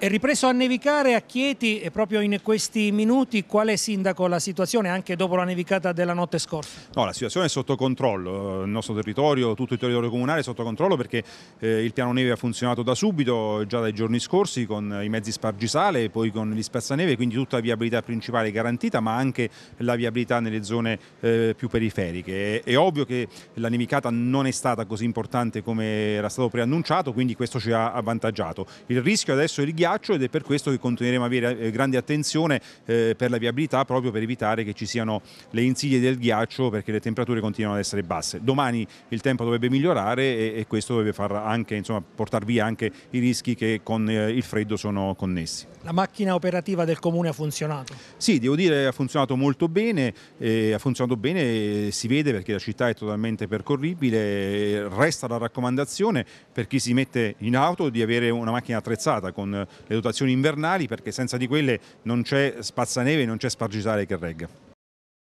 È ripreso a nevicare a Chieti e proprio in questi minuti qual è sindaco la situazione anche dopo la nevicata della notte scorsa? No, la situazione è sotto controllo, eh, il nostro territorio, tutto il territorio comunale è sotto controllo perché eh, il piano neve ha funzionato da subito, già dai giorni scorsi con i mezzi spargisale e poi con gli spazzaneve, quindi tutta la viabilità principale è garantita ma anche la viabilità nelle zone eh, più periferiche. È, è ovvio che la nevicata non è stata così importante come era stato preannunciato, quindi questo ci ha avvantaggiato. Il rischio adesso è il ghiaccio ghiaccio ed è per questo che continueremo a avere eh, grande attenzione eh, per la viabilità proprio per evitare che ci siano le insidie del ghiaccio perché le temperature continuano ad essere basse. Domani il tempo dovrebbe migliorare e, questo dovrebbe far anche, insomma, portar via anche i rischi che con eh, il freddo sono connessi. La macchina operativa del comune ha funzionato? Sì, devo dire ha funzionato molto bene, eh, ha funzionato bene, si vede perché la città è totalmente percorribile, resta la raccomandazione per chi si mette in auto di avere una macchina attrezzata con le dotazioni invernali perché senza di quelle non c'è spazzaneve, non c'è spargisale che regga.